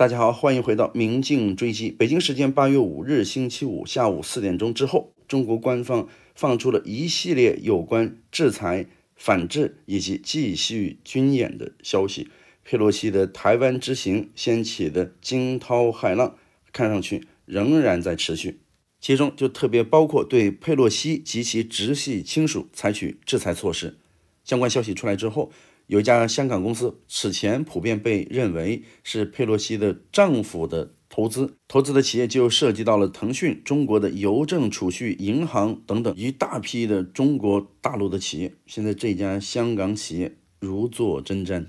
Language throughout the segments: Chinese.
大家好，欢迎回到《明镜追击》。北京时间八月五日星期五下午四点钟之后，中国官方放出了一系列有关制裁、反制以及继续军演的消息。佩洛西的台湾之行掀起的惊涛骇浪，看上去仍然在持续。其中就特别包括对佩洛西及其直系亲属采取制裁措施。相关消息出来之后。有一家香港公司，此前普遍被认为是佩洛西的丈夫的投资投资的企业，就涉及到了腾讯、中国的邮政储蓄银行等等一大批的中国大陆的企业。现在这家香港企业如坐针毡，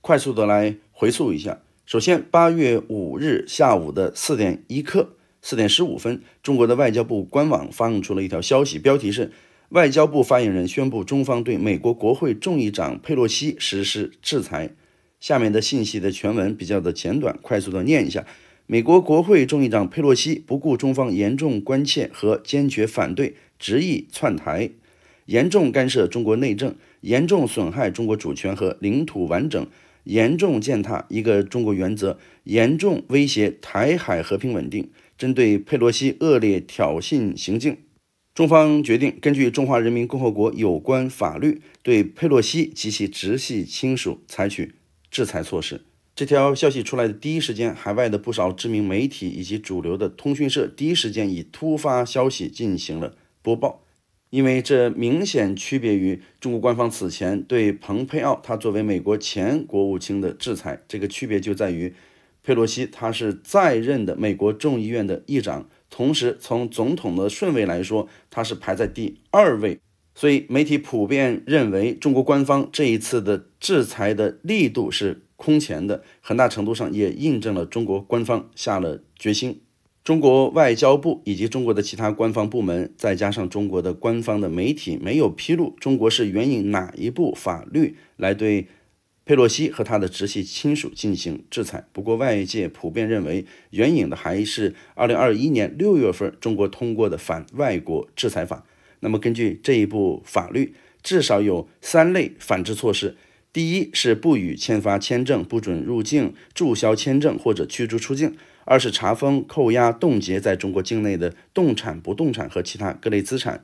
快速的来回溯一下：首先，八月五日下午的四点一刻、四点十五分，中国的外交部官网放出了一条消息，标题是。外交部发言人宣布，中方对美国国会众议长佩洛西实施制裁。下面的信息的全文比较的简短，快速的念一下：美国国会众议长佩洛西不顾中方严重关切和坚决反对，执意窜台，严重干涉中国内政，严重损害中国主权和领土完整，严重践踏一个中国原则，严重威胁台海和平稳定。针对佩洛西恶劣挑衅行径。中方决定根据中华人民共和国有关法律，对佩洛西及其直系亲属采取制裁措施。这条消息出来的第一时间，海外的不少知名媒体以及主流的通讯社第一时间以突发消息进行了播报。因为这明显区别于中国官方此前对蓬佩奥他作为美国前国务卿的制裁。这个区别就在于，佩洛西他是在任的美国众议院的议长。同时，从总统的顺位来说，他是排在第二位，所以媒体普遍认为，中国官方这一次的制裁的力度是空前的，很大程度上也印证了中国官方下了决心。中国外交部以及中国的其他官方部门，再加上中国的官方的媒体，没有披露中国是援引哪一部法律来对。佩洛西和他的直系亲属进行制裁。不过，外界普遍认为援引的含义是2021年6月份中国通过的反外国制裁法。那么，根据这一部法律，至少有三类反制措施：第一是不予签发签证、不准入境、注销签证或者驱逐出境；二是查封、扣押、冻结在中国境内的动产、不动产和其他各类资产；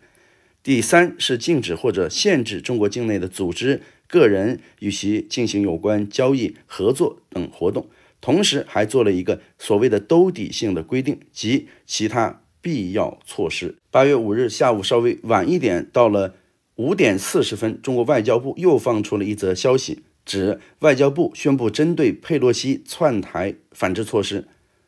第三是禁止或者限制中国境内的组织。个人与其进行有关交易、合作等活动，同时还做了一个所谓的兜底性的规定及其他必要措施。八月五日下午稍微晚一点，到了五点四十分，中国外交部又放出了一则消息，指外交部宣布针对佩洛西窜台反制措施。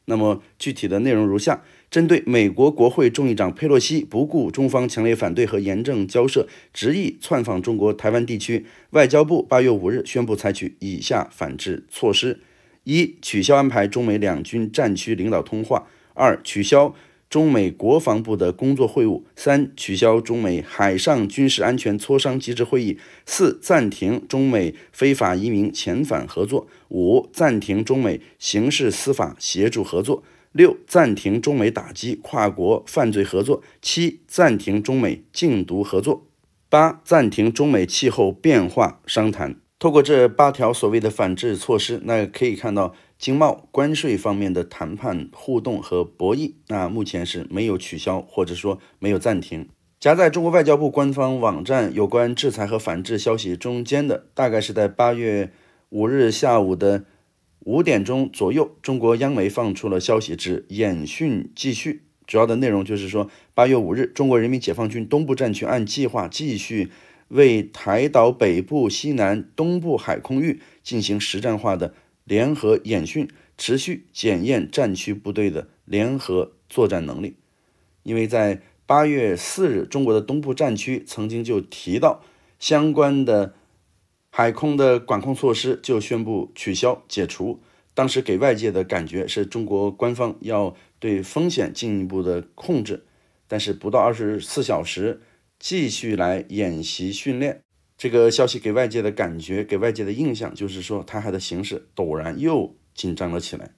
那么具体的内容如下。针对美国国会众议长佩洛西不顾中方强烈反对和严正交涉，执意窜访中国台湾地区，外交部八月五日宣布采取以下反制措施：一、取消安排中美两军战区领导通话；二、取消中美国防部的工作会晤；三、取消中美海上军事安全磋商机制会议；四、暂停中美非法移民遣返合作；五、暂停中美刑事司法协助合作。六暂停中美打击跨国犯罪合作，七暂停中美禁毒合作，八暂停中美气候变化商谈。透过这八条所谓的反制措施，那可以看到经贸关税方面的谈判互动和博弈，那目前是没有取消或者说没有暂停。夹在中国外交部官方网站有关制裁和反制消息中间的，大概是在八月五日下午的。五点钟左右，中国央媒放出了消息，指演训继续。主要的内容就是说，八月五日，中国人民解放军东部战区按计划继续为台岛北部、西南、东部海空域进行实战化的联合演训，持续检验战区部队的联合作战能力。因为在八月四日，中国的东部战区曾经就提到，相关的海空的管控措施就宣布取消、解除。当时给外界的感觉是中国官方要对风险进一步的控制，但是不到二十四小时继续来演习训练，这个消息给外界的感觉、给外界的印象就是说，台海的形势陡然又紧张了起来。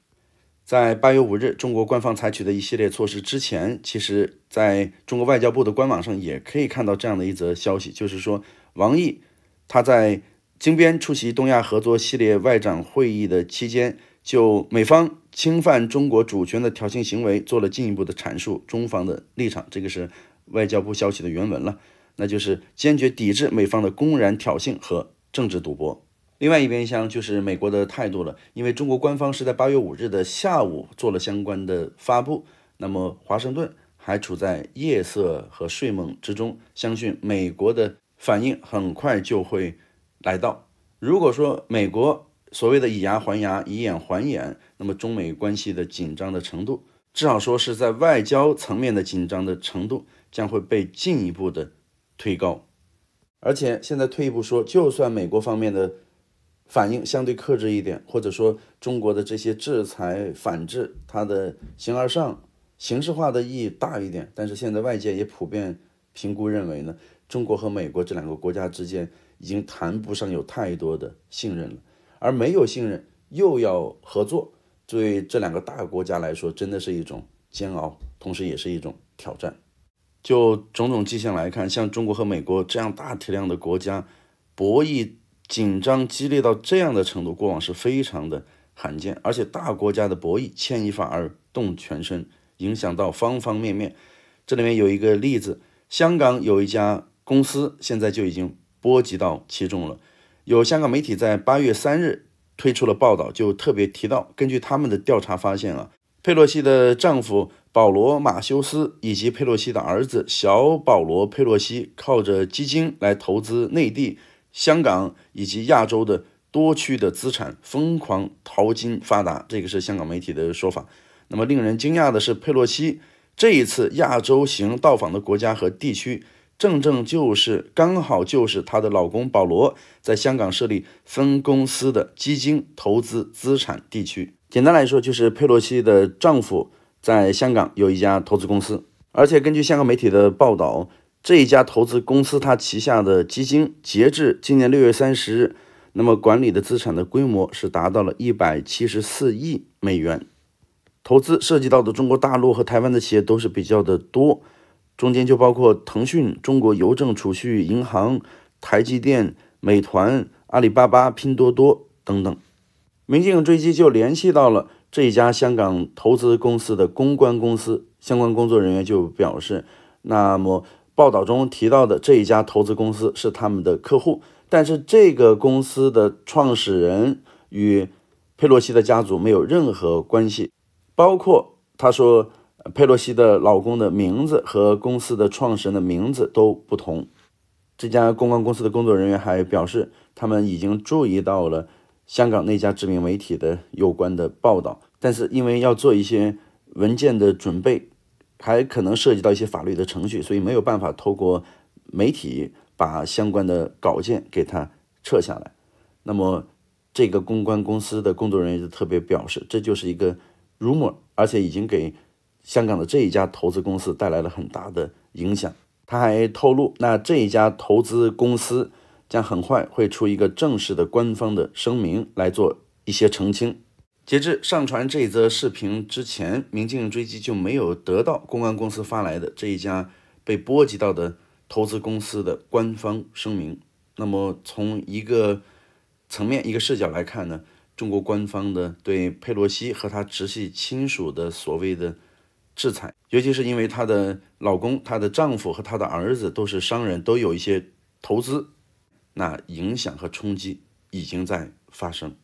在八月五日中国官方采取的一系列措施之前，其实在中国外交部的官网上也可以看到这样的一则消息，就是说王毅他在金边出席东亚合作系列外长会议的期间。就美方侵犯中国主权的挑衅行为做了进一步的阐述，中方的立场，这个是外交部消息的原文了，那就是坚决抵制美方的公然挑衅和政治赌博。另外一边厢就是美国的态度了，因为中国官方是在八月五日的下午做了相关的发布，那么华盛顿还处在夜色和睡梦之中，相信美国的反应很快就会来到。如果说美国，所谓的以牙还牙、以眼还眼，那么中美关系的紧张的程度，至少说是在外交层面的紧张的程度，将会被进一步的推高。而且现在退一步说，就算美国方面的反应相对克制一点，或者说中国的这些制裁反制，它的形而上、形式化的意义大一点，但是现在外界也普遍评估认为呢，中国和美国这两个国家之间已经谈不上有太多的信任了。而没有信任又要合作，对这两个大国家来说，真的是一种煎熬，同时也是一种挑战。就种种迹象来看，像中国和美国这样大体量的国家，博弈紧张激烈到这样的程度，过往是非常的罕见。而且大国家的博弈牵一发而动全身，影响到方方面面。这里面有一个例子，香港有一家公司，现在就已经波及到其中了。有香港媒体在八月三日推出了报道，就特别提到，根据他们的调查发现啊，佩洛西的丈夫保罗马修斯以及佩洛西的儿子小保罗佩洛西，靠着基金来投资内地、香港以及亚洲的多区的资产，疯狂淘金发达，这个是香港媒体的说法。那么令人惊讶的是，佩洛西这一次亚洲行到访的国家和地区。正正就是刚好就是她的老公保罗在香港设立分公司的基金投资资产地区。简单来说，就是佩洛西的丈夫在香港有一家投资公司，而且根据香港媒体的报道，这一家投资公司它旗下的基金截至今年六月三十日，那么管理的资产的规模是达到了一百七十四亿美元，投资涉及到的中国大陆和台湾的企业都是比较的多。中间就包括腾讯、中国邮政储蓄银行、台积电、美团、阿里巴巴、拼多多等等。民进追击就联系到了这一家香港投资公司的公关公司，相关工作人员就表示，那么报道中提到的这一家投资公司是他们的客户，但是这个公司的创始人与佩洛西的家族没有任何关系，包括他说。佩洛西的老公的名字和公司的创始人的名字都不同。这家公关公司的工作人员还表示，他们已经注意到了香港那家知名媒体的有关的报道，但是因为要做一些文件的准备，还可能涉及到一些法律的程序，所以没有办法透过媒体把相关的稿件给他撤下来。那么，这个公关公司的工作人员就特别表示，这就是一个 rumor，而且已经给。香港的这一家投资公司带来了很大的影响。他还透露，那这一家投资公司将很快会出一个正式的官方的声明来做一些澄清。截至上传这则视频之前，明镜追击就没有得到公安公司发来的这一家被波及到的投资公司的官方声明。那么从一个层面、一个视角来看呢，中国官方的对佩洛西和他直系亲属的所谓的。制裁，尤其是因为她的老公、她的丈夫和她的儿子都是商人，都有一些投资，那影响和冲击已经在发生。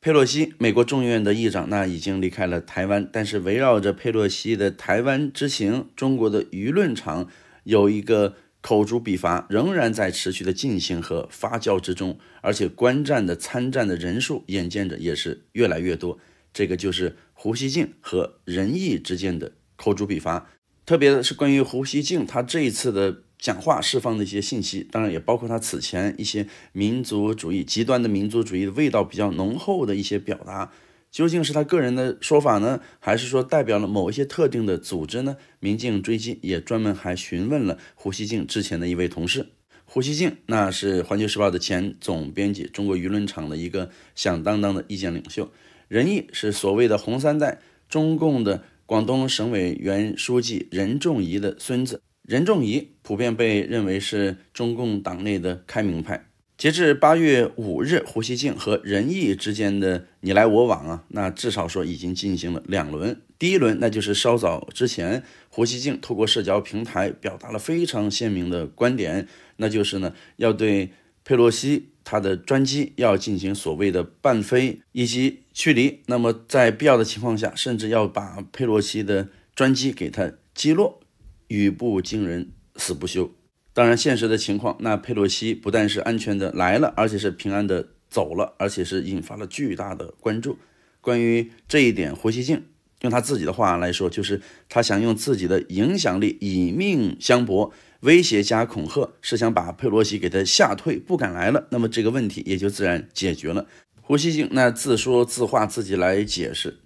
佩洛西，美国众议院的议长，那已经离开了台湾，但是围绕着佩洛西的台湾之行，中国的舆论场有一个口诛笔伐，仍然在持续的进行和发酵之中，而且观战的、参战的人数，眼见着也是越来越多。这个就是胡锡进和仁义之间的口诛笔伐，特别是关于胡锡进他这一次的讲话释放的一些信息，当然也包括他此前一些民族主义极端的民族主义的味道比较浓厚的一些表达，究竟是他个人的说法呢，还是说代表了某一些特定的组织呢？民进追击也专门还询问了胡锡进之前的一位同事，胡锡进那是《环球时报》的前总编辑，中国舆论场的一个响当当的意见领袖。任毅是所谓的“红三代”，中共的广东省委原书记任仲宜的孙子。任仲宜普遍被认为是中共党内的开明派。截至八月五日，胡锡进和任毅之间的你来我往啊，那至少说已经进行了两轮。第一轮，那就是稍早之前，胡锡进透过社交平台表达了非常鲜明的观点，那就是呢，要对佩洛西。他的专机要进行所谓的半飞以及驱离，那么在必要的情况下，甚至要把佩洛西的专机给他击落，语不惊人死不休。当然，现实的情况，那佩洛西不但是安全的来了，而且是平安的走了，而且是引发了巨大的关注。关于这一点，胡锡进用他自己的话来说，就是他想用自己的影响力以命相搏。威胁加恐吓，是想把佩洛西给他吓退，不敢来了，那么这个问题也就自然解决了。胡锡进那自说自话，自己来解释。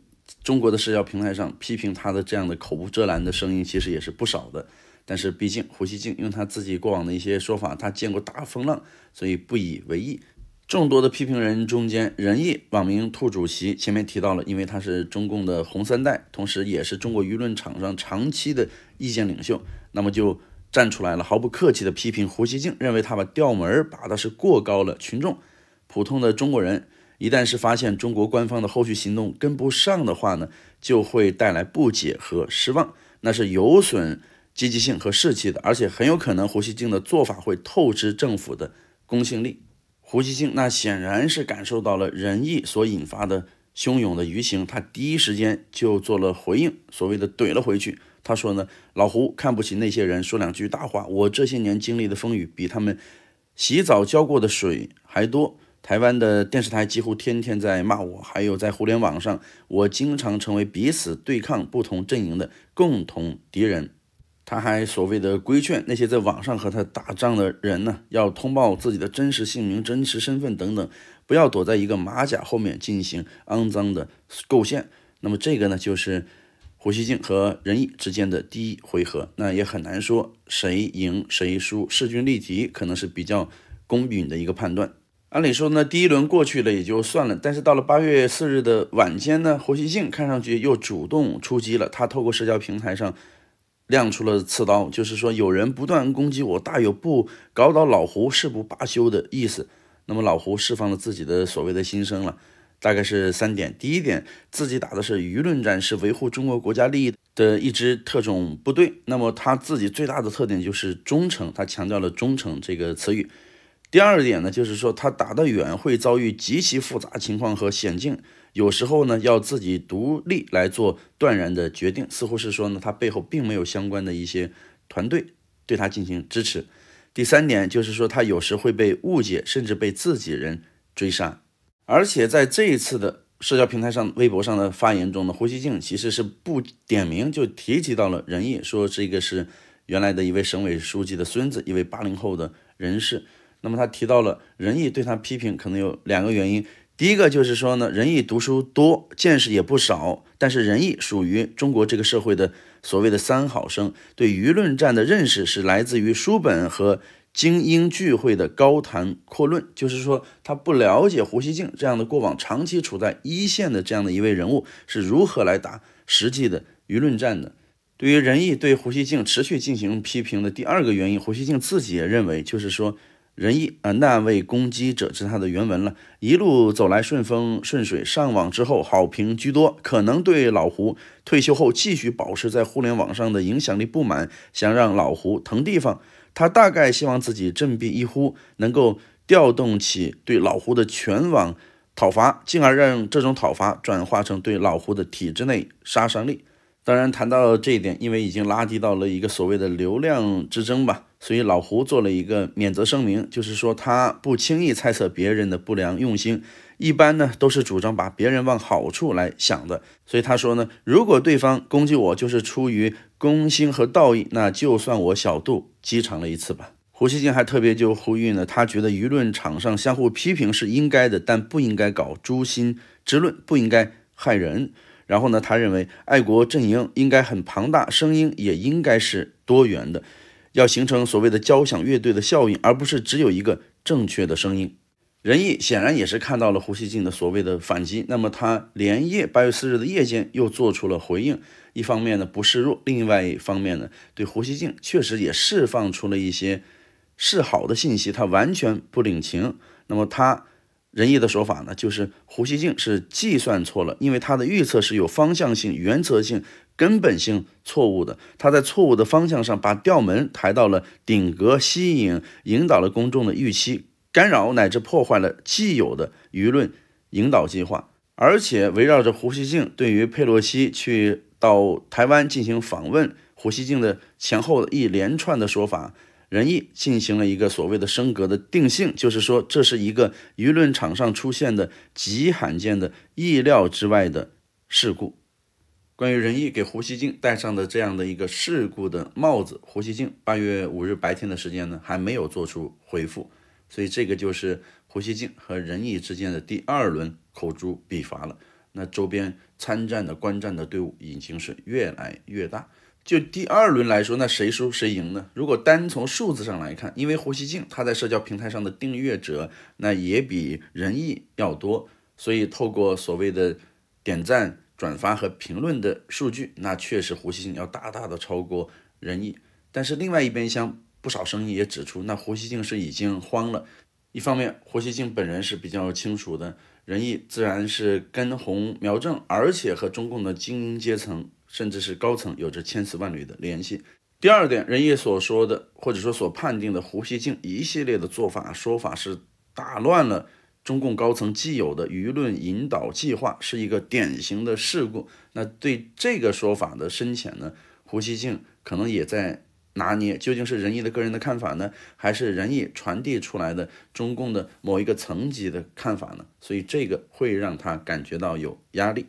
中国的社交平台上批评他的这样的口无遮拦的声音，其实也是不少的。但是毕竟胡锡进用他自己过往的一些说法，他见过大风浪，所以不以为意。众多的批评人中间，仁义网名兔主席前面提到了，因为他是中共的红三代，同时也是中国舆论场上长期的意见领袖，那么就。站出来了，毫不客气地批评胡锡进，认为他把调门儿拔的是过高了。群众、普通的中国人，一旦是发现中国官方的后续行动跟不上的话呢，就会带来不解和失望，那是有损积极性和士气的，而且很有可能胡锡进的做法会透支政府的公信力。胡锡进那显然是感受到了仁义所引发的汹涌的舆情，他第一时间就做了回应，所谓的怼了回去。他说呢，老胡看不起那些人，说两句大话。我这些年经历的风雨比他们洗澡浇过的水还多。台湾的电视台几乎天天在骂我，还有在互联网上，我经常成为彼此对抗不同阵营的共同敌人。他还所谓的规劝那些在网上和他打仗的人呢，要通报自己的真实姓名、真实身份等等，不要躲在一个马甲后面进行肮脏的构陷。那么这个呢，就是。胡锡进和任毅之间的第一回合，那也很难说谁赢谁输，势均力敌可能是比较公允的一个判断。按理说呢，第一轮过去了也就算了，但是到了八月四日的晚间呢，胡锡进看上去又主动出击了，他透过社交平台上亮出了刺刀，就是说有人不断攻击我，大有不搞倒老胡誓不罢休的意思。那么老胡释放了自己的所谓的心声了。大概是三点：第一点，自己打的是舆论战，是维护中国国家利益的一支特种部队。那么他自己最大的特点就是忠诚，他强调了忠诚这个词语。第二点呢，就是说他打得远，会遭遇极其复杂情况和险境，有时候呢要自己独立来做断然的决定，似乎是说呢他背后并没有相关的一些团队对他进行支持。第三点就是说他有时会被误解，甚至被自己人追杀。而且在这一次的社交平台上、微博上的发言中呢，胡锡进其实是不点名就提及到了仁义，说这个是原来的一位省委书记的孙子，一位八零后的人士。那么他提到了仁义对他批评，可能有两个原因。第一个就是说呢，仁义读书多，见识也不少，但是仁义属于中国这个社会的所谓的“三好生”，对舆论战的认识是来自于书本和。精英聚会的高谈阔论，就是说他不了解胡锡进这样的过往长期处在一线的这样的一位人物是如何来打实际的舆论战的。对于仁义对胡锡进持续进行批评的第二个原因，胡锡进自己也认为，就是说仁义啊，那位攻击者是他的原文了。一路走来顺风顺水，上网之后好评居多，可能对老胡退休后继续保持在互联网上的影响力不满，想让老胡腾地方。他大概希望自己振臂一呼，能够调动起对老胡的全网讨伐，进而让这种讨伐转化成对老胡的体制内杀伤力。当然，谈到这一点，因为已经拉低到了一个所谓的流量之争吧，所以老胡做了一个免责声明，就是说他不轻易猜测别人的不良用心。一般呢都是主张把别人往好处来想的，所以他说呢，如果对方攻击我就是出于公心和道义，那就算我小肚鸡肠了一次吧。胡锡进还特别就呼吁呢，他觉得舆论场上相互批评是应该的，但不应该搞诛心之论，不应该害人。然后呢，他认为爱国阵营应该很庞大，声音也应该是多元的，要形成所谓的交响乐队的效应，而不是只有一个正确的声音。仁义显然也是看到了胡锡进的所谓的反击，那么他连夜八月四日的夜间又做出了回应。一方面呢不示弱，另外一方面呢对胡锡进确实也释放出了一些示好的信息。他完全不领情。那么他仁义的说法呢，就是胡锡进是计算错了，因为他的预测是有方向性、原则性、根本性错误的。他在错误的方向上把调门抬到了顶格，吸引引导了公众的预期。干扰乃至破坏了既有的舆论引导计划，而且围绕着胡锡进对于佩洛西去到台湾进行访问，胡锡进的前后一连串的说法，仁义进行了一个所谓的升格的定性，就是说这是一个舆论场上出现的极罕见的意料之外的事故。关于仁义给胡锡进戴上的这样的一个事故的帽子，胡锡进八月五日白天的时间呢，还没有做出回复。所以这个就是胡锡进和仁义之间的第二轮口诛笔伐了。那周边参战的、观战的队伍已经是越来越大。就第二轮来说，那谁输谁赢呢？如果单从数字上来看，因为胡锡进他在社交平台上的订阅者，那也比仁义要多，所以透过所谓的点赞、转发和评论的数据，那确实胡锡进要大大的超过仁义。但是另外一边厢不少声音也指出，那胡锡进是已经慌了。一方面，胡锡进本人是比较清楚的，仁义自然是根红苗正，而且和中共的精英阶层，甚至是高层有着千丝万缕的联系。第二点，仁义所说的或者说所判定的胡锡进一系列的做法说法，是打乱了中共高层既有的舆论引导计划，是一个典型的事故。那对这个说法的深浅呢，胡锡进可能也在。拿捏究竟是仁义的个人的看法呢，还是仁义传递出来的中共的某一个层级的看法呢？所以这个会让他感觉到有压力。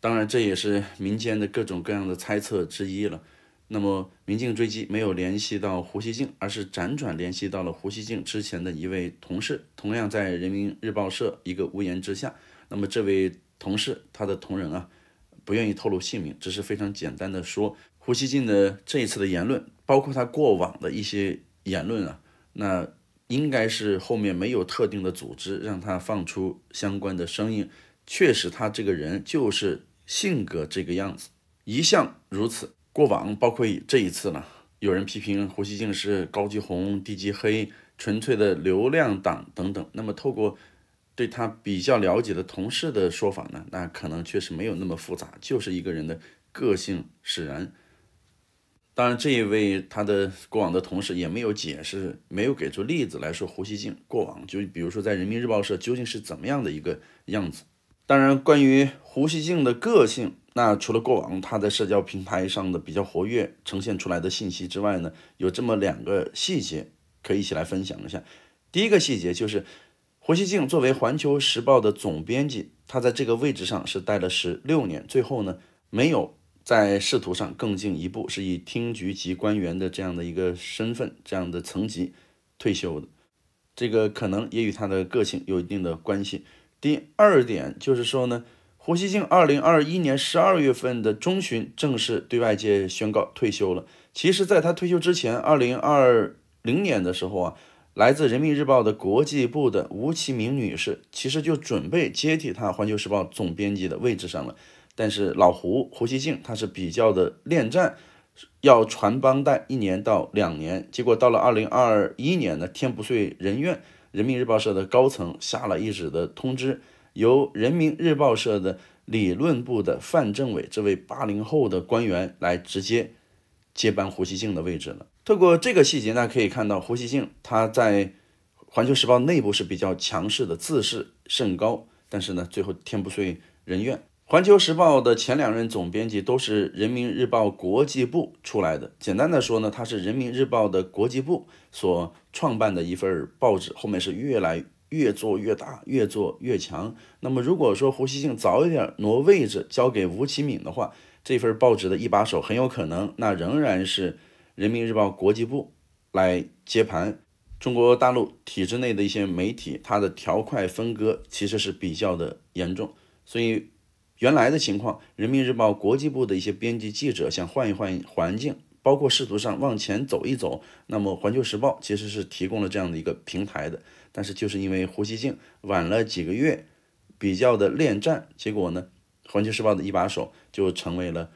当然，这也是民间的各种各样的猜测之一了。那么，民进追击没有联系到胡锡进，而是辗转联系到了胡锡进之前的一位同事，同样在人民日报社一个屋檐之下。那么这位同事他的同仁啊，不愿意透露姓名，只是非常简单的说。胡锡进的这一次的言论，包括他过往的一些言论啊，那应该是后面没有特定的组织让他放出相关的声音。确实，他这个人就是性格这个样子，一向如此。过往包括这一次呢，有人批评胡锡进是高级红、低级黑，纯粹的流量党等等。那么，透过对他比较了解的同事的说法呢，那可能确实没有那么复杂，就是一个人的个性使然。当然，这一位他的过往的同事也没有解释，没有给出例子来说胡锡进过往，就比如说在人民日报社究竟是怎么样的一个样子。当然，关于胡锡进的个性，那除了过往他在社交平台上的比较活跃呈现出来的信息之外呢，有这么两个细节可以一起来分享一下。第一个细节就是，胡锡进作为环球时报的总编辑，他在这个位置上是待了十六年，最后呢没有。在仕途上更进一步，是以厅局级官员的这样的一个身份、这样的层级退休的，这个可能也与他的个性有一定的关系。第二点就是说呢，胡锡进二零二一年十二月份的中旬正式对外界宣告退休了。其实，在他退休之前，二零二零年的时候啊，来自人民日报的国际部的吴其明女士，其实就准备接替他《环球时报》总编辑的位置上了。但是老胡胡锡进他是比较的恋战，要传帮带一年到两年，结果到了二零二一年呢，天不遂人愿，人民日报社的高层下了一纸的通知，由人民日报社的理论部的范政委这位八零后的官员来直接接班胡锡进的位置了。透过这个细节呢，可以看到胡锡进他在环球时报内部是比较强势的，自视甚高，但是呢，最后天不遂人愿。环球时报的前两任总编辑都是人民日报国际部出来的。简单的说呢，它是人民日报的国际部所创办的一份报纸，后面是越来越做越大，越做越强。那么，如果说胡锡进早一点挪位置交给吴启敏的话，这份报纸的一把手很有可能，那仍然是人民日报国际部来接盘。中国大陆体制内的一些媒体，它的条块分割其实是比较的严重，所以。原来的情况，人民日报国际部的一些编辑记者想换一换环境，包括仕途上往前走一走。那么，环球时报其实是提供了这样的一个平台的。但是，就是因为胡锡进晚了几个月，比较的恋战，结果呢，环球时报的一把手就成为了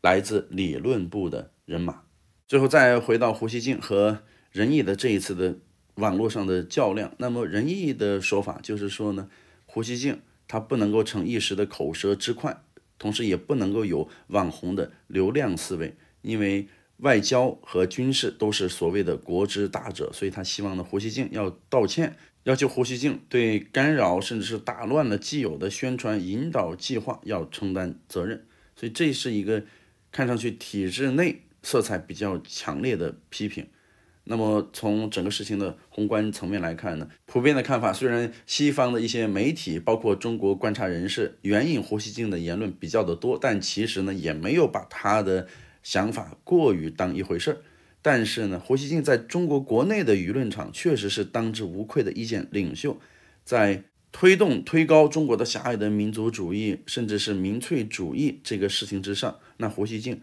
来自理论部的人马。最后再回到胡锡进和任义的这一次的网络上的较量。那么，任义的说法就是说呢，胡锡进。他不能够逞一时的口舌之快，同时也不能够有网红的流量思维，因为外交和军事都是所谓的国之大者，所以他希望呢胡锡进要道歉，要求胡锡进对干扰甚至是打乱了既有的宣传引导计划要承担责任，所以这是一个看上去体制内色彩比较强烈的批评。那么从整个事情的宏观层面来看呢，普遍的看法虽然西方的一些媒体，包括中国观察人士，援引胡锡进的言论比较的多，但其实呢，也没有把他的想法过于当一回事儿。但是呢，胡锡进在中国国内的舆论场确实是当之无愧的一见领袖，在推动推高中国的狭隘的民族主义，甚至是民粹主义这个事情之上，那胡锡进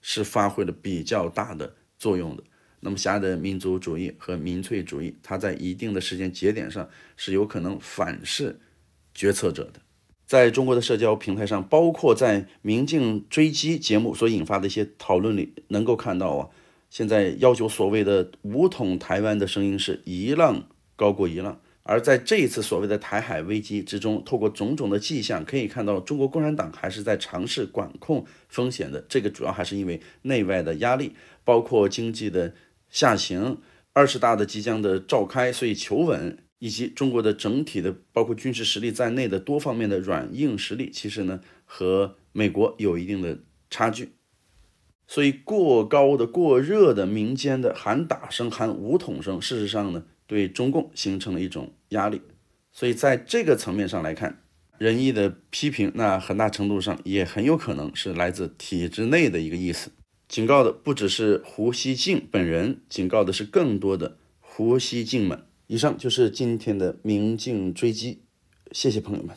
是发挥了比较大的作用的。那么狭隘的民族主义和民粹主义，它在一定的时间节点上是有可能反噬决策者的。在中国的社交平台上，包括在《明镜追击》节目所引发的一些讨论里，能够看到啊，现在要求所谓的“武统台湾”的声音是一浪高过一浪。而在这一次所谓的“台海危机”之中，透过种种的迹象，可以看到中国共产党还是在尝试管控风险的。这个主要还是因为内外的压力，包括经济的。下行二十大的即将的召开，所以求稳，以及中国的整体的包括军事实力在内的多方面的软硬实力，其实呢和美国有一定的差距，所以过高的过热的民间的喊打声喊武统声，事实上呢对中共形成了一种压力，所以在这个层面上来看，仁义的批评，那很大程度上也很有可能是来自体制内的一个意思。警告的不只是胡锡进本人，警告的是更多的胡锡进们。以上就是今天的明镜追击，谢谢朋友们。